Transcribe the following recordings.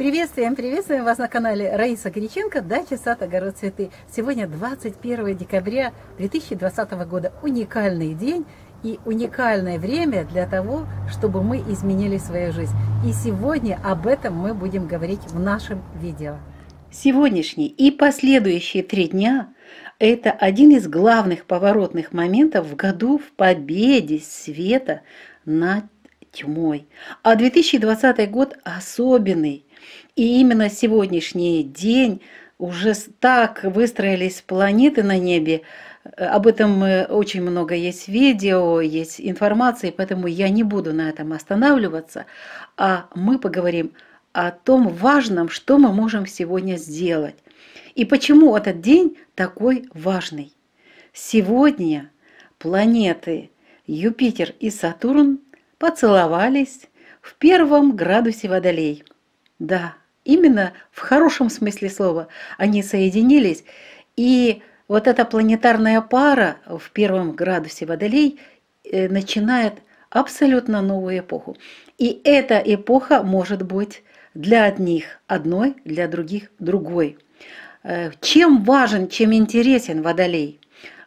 Приветствуем, приветствуем вас на канале Раиса Гриченко, дача, сад, огород, цветы. Сегодня 21 декабря 2020 года. Уникальный день и уникальное время для того, чтобы мы изменили свою жизнь. И сегодня об этом мы будем говорить в нашем видео. Сегодняшний и последующие три дня – это один из главных поворотных моментов в году в победе света над тьмой. А 2020 год особенный – и именно сегодняшний день уже так выстроились планеты на небе. Э, об этом э, очень много есть видео, есть информации, поэтому я не буду на этом останавливаться. А мы поговорим о том важном, что мы можем сегодня сделать. И почему этот день такой важный. Сегодня планеты Юпитер и Сатурн поцеловались в первом градусе водолей. Да, именно в хорошем смысле слова они соединились. И вот эта планетарная пара в первом градусе Водолей э, начинает абсолютно новую эпоху. И эта эпоха может быть для одних одной, для других другой. Э, чем важен, чем интересен Водолей?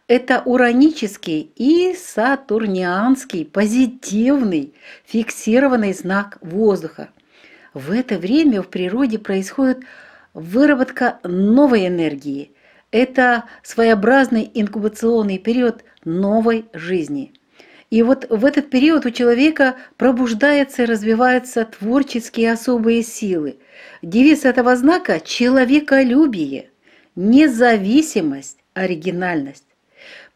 Это уранический и сатурнианский позитивный фиксированный знак воздуха – в это время в природе происходит выработка новой энергии. Это своеобразный инкубационный период новой жизни. И вот в этот период у человека пробуждаются и развиваются творческие особые силы. Девиз этого знака – человеколюбие, независимость, оригинальность.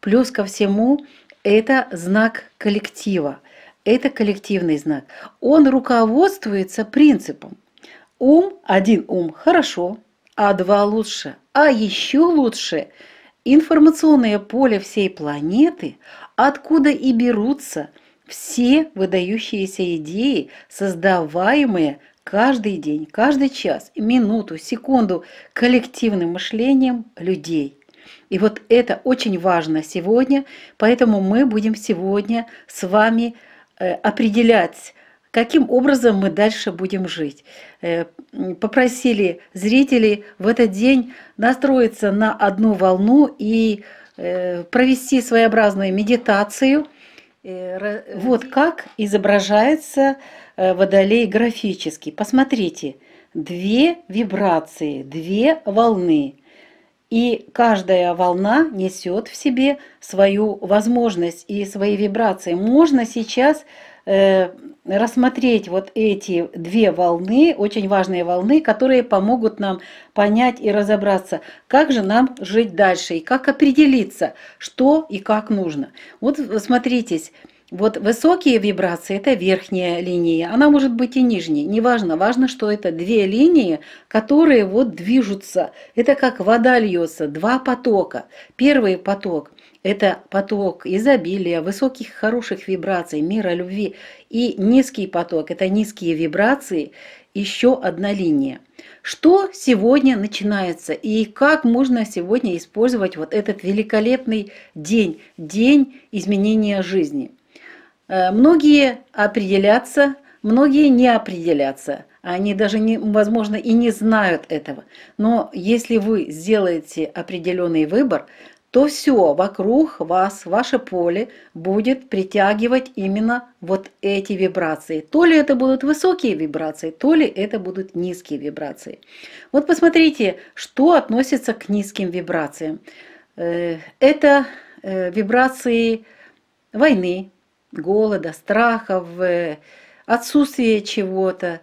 Плюс ко всему, это знак коллектива – это коллективный знак. Он руководствуется принципом. Ум, один ум – хорошо, а два – лучше. А еще лучше – информационное поле всей планеты, откуда и берутся все выдающиеся идеи, создаваемые каждый день, каждый час, минуту, секунду коллективным мышлением людей. И вот это очень важно сегодня, поэтому мы будем сегодня с вами говорить Э, определять, каким образом мы дальше будем жить. Э, попросили зрителей в этот день настроиться на одну волну и э, провести своеобразную медитацию. Вот как изображается водолей графически. Посмотрите, две вибрации, две волны – и каждая волна несет в себе свою возможность и свои вибрации. Можно сейчас э, рассмотреть вот эти две волны, очень важные волны, которые помогут нам понять и разобраться, как же нам жить дальше и как определиться, что и как нужно. Вот смотритесь. Вот высокие вибрации – это верхняя линия, она может быть и нижней, неважно, важно, что это две линии, которые вот движутся. Это как вода льется, два потока. Первый поток – это поток изобилия, высоких хороших вибраций, мира, любви. И низкий поток – это низкие вибрации, еще одна линия. Что сегодня начинается и как можно сегодня использовать вот этот великолепный день, день изменения жизни – Э, многие определятся, многие не определятся. Они даже, не, возможно, и не знают этого. Но если вы сделаете определенный выбор, то все вокруг вас, ваше поле будет притягивать именно вот эти вибрации. То ли это будут высокие вибрации, то ли это будут низкие вибрации. Вот посмотрите, что относится к низким вибрациям. Э, это э, вибрации войны, голода, страхов, э, отсутствия чего-то.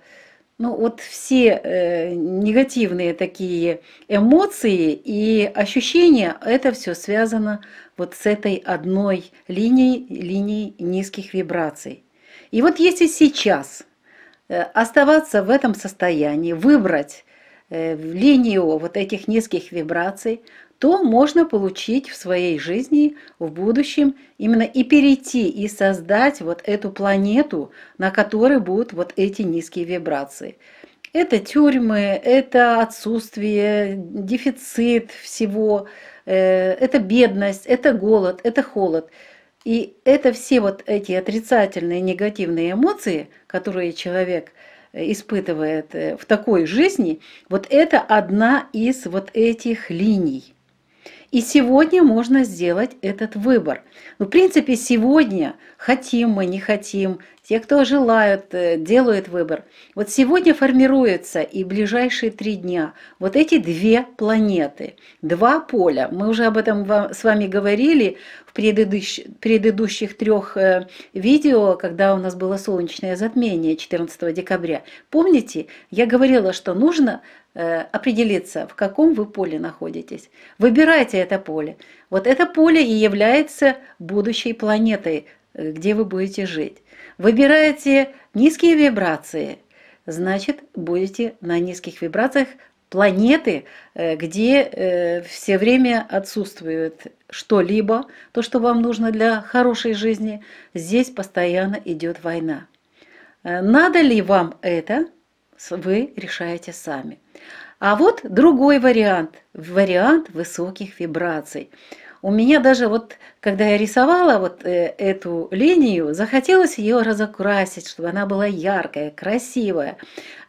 Ну вот все э, негативные такие эмоции и ощущения, это все связано вот с этой одной линией, линией низких вибраций. И вот если сейчас э, оставаться в этом состоянии, выбрать э, линию вот этих низких вибраций, то можно получить в своей жизни в будущем именно и перейти и создать вот эту планету, на которой будут вот эти низкие вибрации. Это тюрьмы, это отсутствие, дефицит всего, э, это бедность, это голод, это холод. И это все вот эти отрицательные, негативные эмоции, которые человек э, испытывает э, в такой жизни, вот это одна из вот этих линий. И сегодня можно сделать этот выбор. Ну, в принципе, сегодня хотим мы, не хотим, те, кто желают, э, делают выбор. Вот сегодня формируются и ближайшие три дня вот эти две планеты, два поля. Мы уже об этом с вами говорили в предыдущ, предыдущих трех э, видео, когда у нас было солнечное затмение 14 декабря. Помните, я говорила, что нужно Э, определиться, в каком вы поле находитесь. Выбирайте это поле. Вот это поле и является будущей планетой, э, где вы будете жить. Выбирайте низкие вибрации, значит, будете на низких вибрациях планеты, э, где все время отсутствует что-либо, то, что вам нужно для хорошей жизни, здесь постоянно идет война. Надо ли вам это? вы решаете сами. А вот другой вариант, вариант высоких вибраций. У меня даже вот, когда я рисовала вот э, эту линию, захотелось ее разокрасить, чтобы она была яркая, красивая.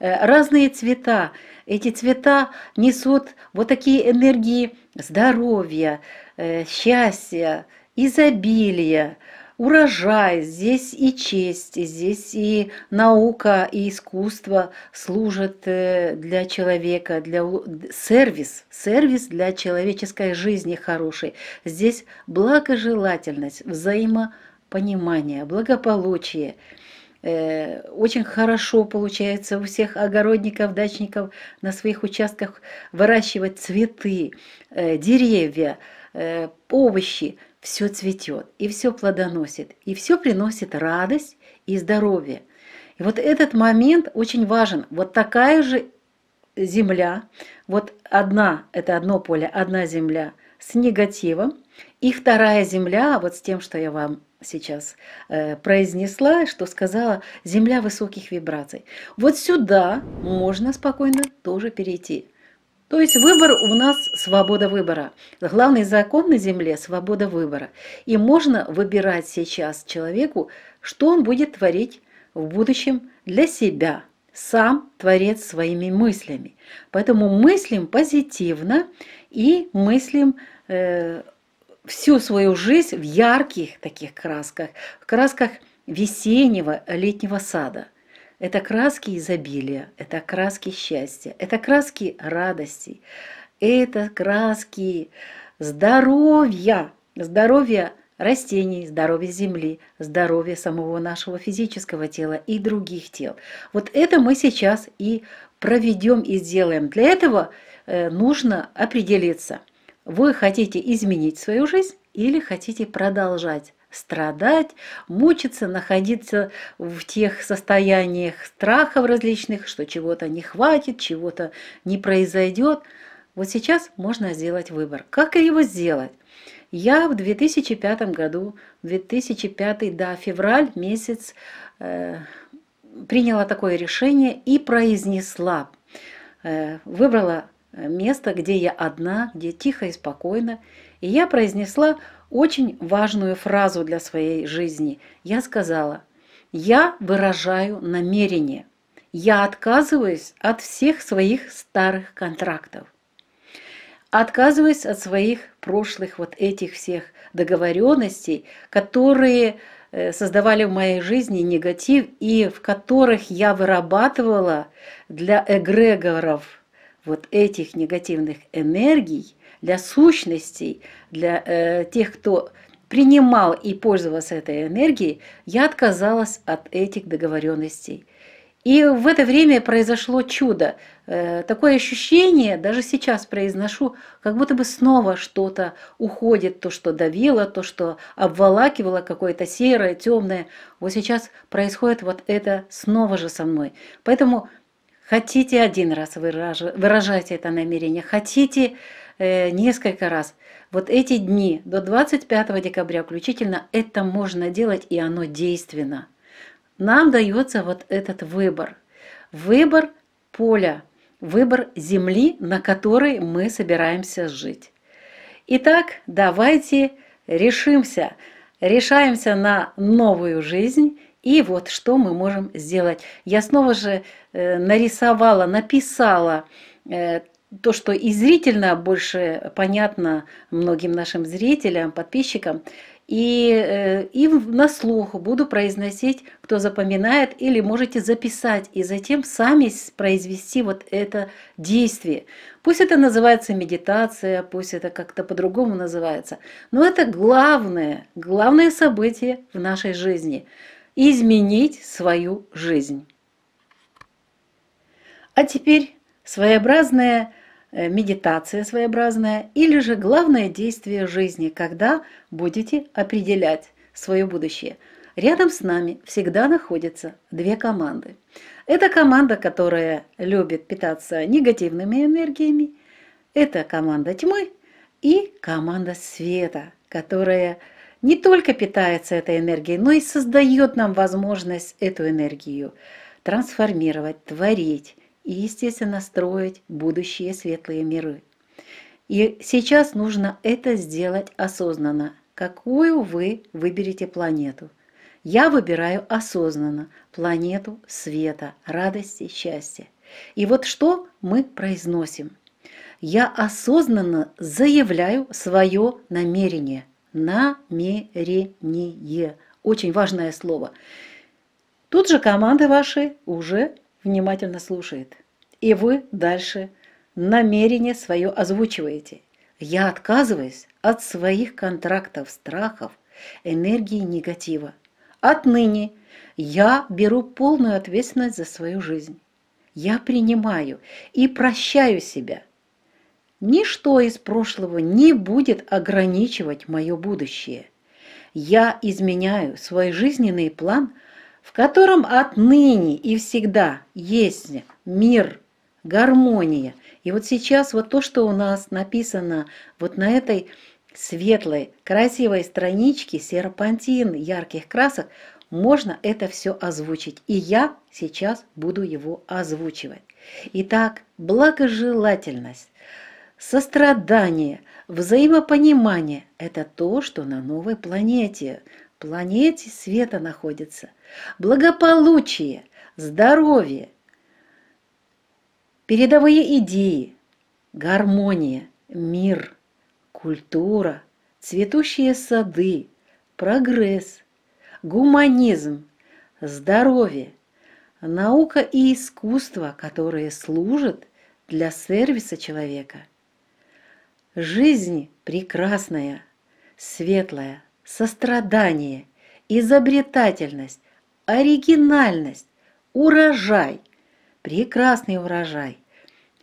Э, разные цвета. Эти цвета несут вот такие энергии здоровья, э, счастья, изобилия, урожай, здесь и честь, здесь и наука, и искусство служат э, для человека, для сервис, сервис для человеческой жизни хороший. Здесь благожелательность, взаимопонимание, благополучие э, очень хорошо получается у всех огородников, дачников на своих участках выращивать цветы, э, деревья, овощи все цветет, и все плодоносит, и все приносит радость и здоровье. И вот этот момент очень важен. Вот такая же земля, вот одна, это одно поле, одна земля с негативом, и вторая земля, вот с тем, что я вам сейчас э, произнесла, что сказала, земля высоких вибраций. Вот сюда можно спокойно тоже перейти. То есть выбор у нас – свобода выбора. Главный закон на Земле – свобода выбора. И можно выбирать сейчас человеку, что он будет творить в будущем для себя. Сам творец своими мыслями. Поэтому мыслим позитивно и мыслим э, всю свою жизнь в ярких таких красках, в красках весеннего летнего сада – это краски изобилия, это краски счастья, это краски радости, это краски здоровья, здоровья растений, здоровья земли, здоровья самого нашего физического тела и других тел. Вот это мы сейчас и проведем и сделаем. Для этого э, нужно определиться, вы хотите изменить свою жизнь или хотите продолжать страдать, мучиться, находиться в тех состояниях страхов различных, что чего-то не хватит, чего-то не произойдет. Вот сейчас можно сделать выбор. Как его сделать? Я в 2005 году, 2005, да, февраль месяц, э, приняла такое решение и произнесла, э, выбрала место, где я одна, где тихо и спокойно, и я произнесла очень важную фразу для своей жизни. Я сказала, я выражаю намерение. Я отказываюсь от всех своих старых контрактов. Отказываюсь от своих прошлых вот этих всех договоренностей, которые э, создавали в моей жизни негатив и в которых я вырабатывала для эгрегоров вот этих негативных энергий – для сущностей, для э, тех, кто принимал и пользовался этой энергией, я отказалась от этих договоренностей. И в это время произошло чудо. Э, такое ощущение, даже сейчас произношу, как будто бы снова что-то уходит, то, что давило, то, что обволакивало какое-то серое, темное. Вот сейчас происходит вот это снова же со мной. Поэтому хотите один раз выражать это намерение, хотите Э, несколько раз. Вот эти дни до 25 декабря включительно это можно делать, и оно действенно. Нам дается вот этот выбор. Выбор поля, выбор земли, на которой мы собираемся жить. Итак, давайте решимся, решаемся на новую жизнь и вот что мы можем сделать. Я снова же э, нарисовала, написала э, то, что и зрительно больше понятно многим нашим зрителям, подписчикам, и, э, и на слух буду произносить, кто запоминает, или можете записать, и затем сами произвести вот это действие. Пусть это называется медитация, пусть это как-то по-другому называется, но это главное, главное событие в нашей жизни – изменить свою жизнь. А теперь своеобразная э, медитация своеобразная или же главное действие жизни, когда будете определять свое будущее. Рядом с нами всегда находятся две команды. Это команда, которая любит питаться негативными энергиями, это команда тьмы и команда света, которая не только питается этой энергией, но и создает нам возможность эту энергию трансформировать, творить, и, естественно, строить будущие светлые миры. И сейчас нужно это сделать осознанно. Какую вы выберете планету? Я выбираю осознанно планету света, радости, счастья. И вот что мы произносим. Я осознанно заявляю свое намерение. Намерение. Очень важное слово. Тут же команды ваши уже внимательно слушает. И вы дальше намерение свое озвучиваете. Я отказываюсь от своих контрактов, страхов, энергии негатива. Отныне я беру полную ответственность за свою жизнь. Я принимаю и прощаю себя. Ничто из прошлого не будет ограничивать мое будущее. Я изменяю свой жизненный план – в котором отныне и всегда есть мир, гармония. И вот сейчас вот то, что у нас написано вот на этой светлой, красивой страничке серпантин ярких красок, можно это все озвучить. И я сейчас буду его озвучивать. Итак, благожелательность, сострадание, взаимопонимание – это то, что на новой планете, планете света находится благополучие, здоровье, передовые идеи, гармония, мир, культура, цветущие сады, прогресс, гуманизм, здоровье, наука и искусство, которые служат для сервиса человека. Жизнь прекрасная, светлая, сострадание, изобретательность, оригинальность, урожай, прекрасный урожай,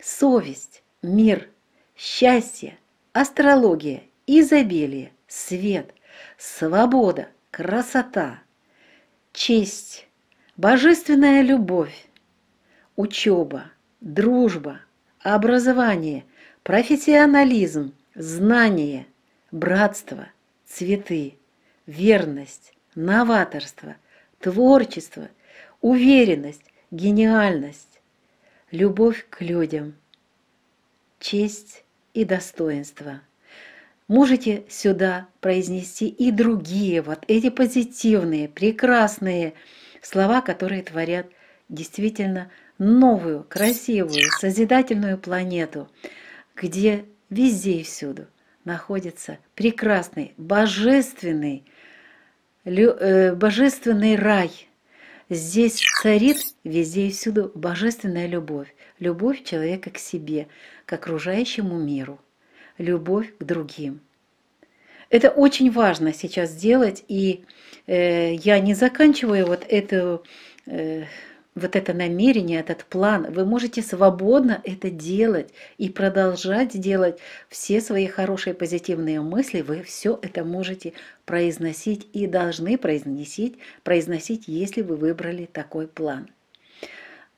совесть, мир, счастье, астрология, изобилие, свет, свобода, красота, честь, божественная любовь, учеба, дружба, образование, профессионализм, знание, братство, цветы, верность, новаторство, творчество, уверенность, гениальность, любовь к людям, честь и достоинство. Можете сюда произнести и другие вот эти позитивные, прекрасные слова, которые творят действительно новую, красивую, созидательную планету, где везде и всюду находится прекрасный, божественный Э, божественный рай. Здесь царит везде и всюду божественная любовь. Любовь человека к себе, к окружающему миру. Любовь к другим. Это очень важно сейчас сделать, и э, я не заканчиваю вот эту э, вот это намерение, этот план, вы можете свободно это делать и продолжать делать все свои хорошие позитивные мысли, вы все это можете произносить и должны произносить, произносить, если вы выбрали такой план.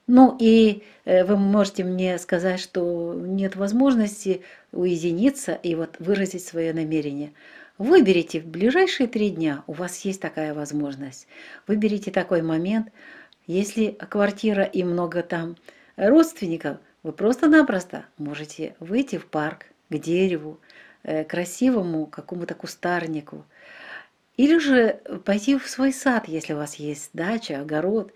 Ну и э, вы можете мне сказать, что нет возможности уединиться и вот выразить свое намерение. Выберите в ближайшие три дня, у вас есть такая возможность, выберите такой момент – если квартира и много там родственников, вы просто-напросто можете выйти в парк к дереву, э, красивому какому-то кустарнику. Или же пойти в свой сад, если у вас есть дача, огород.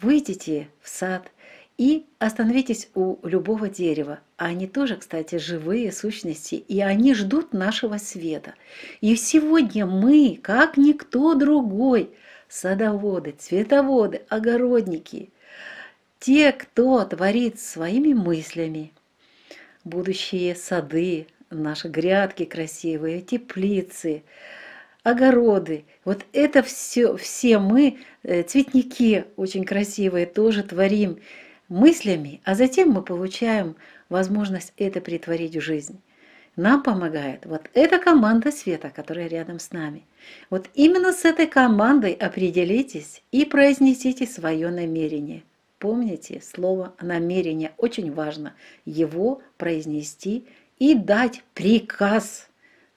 Выйдите в сад и остановитесь у любого дерева. А они тоже, кстати, живые сущности, и они ждут нашего света. И сегодня мы, как никто другой, садоводы, цветоводы, огородники, те, кто творит своими мыслями будущие сады, наши грядки красивые, теплицы, огороды. Вот это все, все мы, э, цветники очень красивые, тоже творим мыслями, а затем мы получаем возможность это притворить в жизнь нам помогает вот эта команда света, которая рядом с нами. Вот именно с этой командой определитесь и произнесите свое намерение. Помните, слово намерение очень важно. Его произнести и дать приказ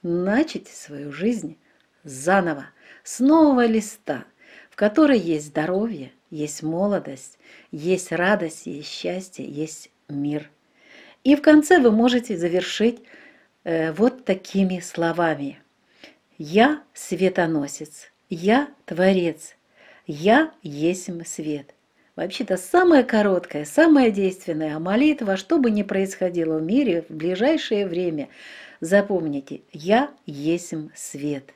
начать свою жизнь заново, с нового листа, в которой есть здоровье, есть молодость, есть радость, есть счастье, есть мир. И в конце вы можете завершить Э, вот такими словами. «Я светоносец, я творец, я есть свет». Вообще-то самая короткая, самая действенная молитва, что бы ни происходило в мире в ближайшее время, запомните, «Я есть свет».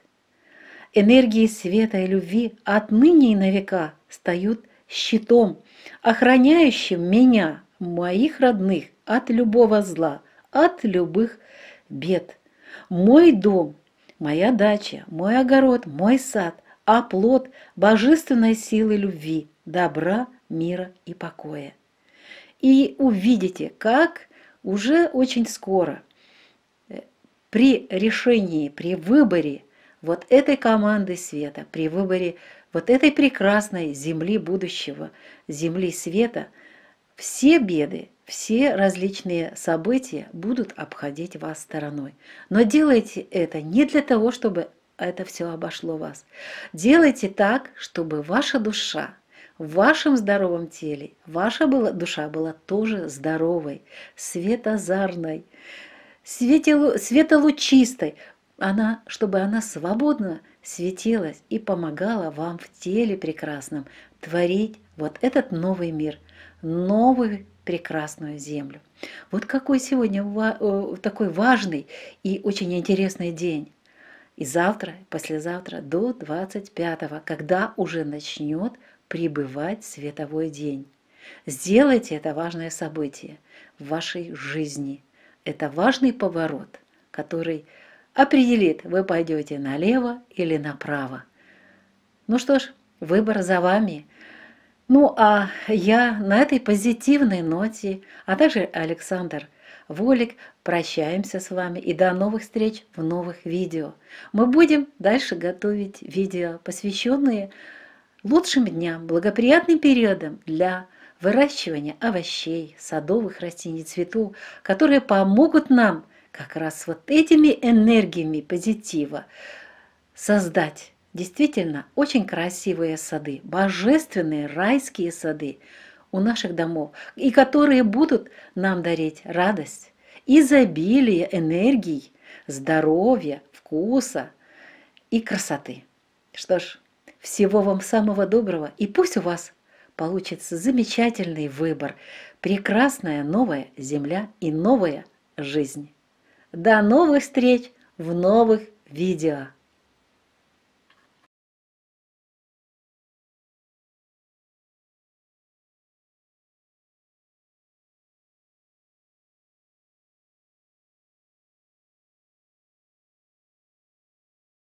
Энергии света и любви отныне и на века стают щитом, охраняющим меня, моих родных, от любого зла, от любых бед. Мой дом, моя дача, мой огород, мой сад, а плод божественной силы любви, добра, мира и покоя. И увидите, как уже очень скоро э, при решении, при выборе вот этой команды света, при выборе вот этой прекрасной земли будущего, земли света, все беды все различные события будут обходить вас стороной. Но делайте это не для того, чтобы это все обошло вас. Делайте так, чтобы ваша душа в вашем здоровом теле, ваша была, душа была тоже здоровой, светозарной, светилу, светолучистой. Она, чтобы она свободно светилась и помогала вам в теле прекрасном творить вот этот новый мир – новую прекрасную землю. Вот какой сегодня э, такой важный и очень интересный день. И завтра, послезавтра до 25-го, когда уже начнет прибывать световой день. Сделайте это важное событие в вашей жизни. Это важный поворот, который определит, вы пойдете налево или направо. Ну что ж, выбор за вами – ну а я на этой позитивной ноте, а также Александр Волик, прощаемся с вами и до новых встреч в новых видео. Мы будем дальше готовить видео, посвященные лучшим дням, благоприятным периодам для выращивания овощей, садовых растений, цветов, которые помогут нам как раз вот этими энергиями позитива создать Действительно, очень красивые сады, божественные райские сады у наших домов, и которые будут нам дарить радость, изобилие энергии, здоровья, вкуса и красоты. Что ж, всего вам самого доброго, и пусть у вас получится замечательный выбор, прекрасная новая земля и новая жизнь. До новых встреч в новых видео!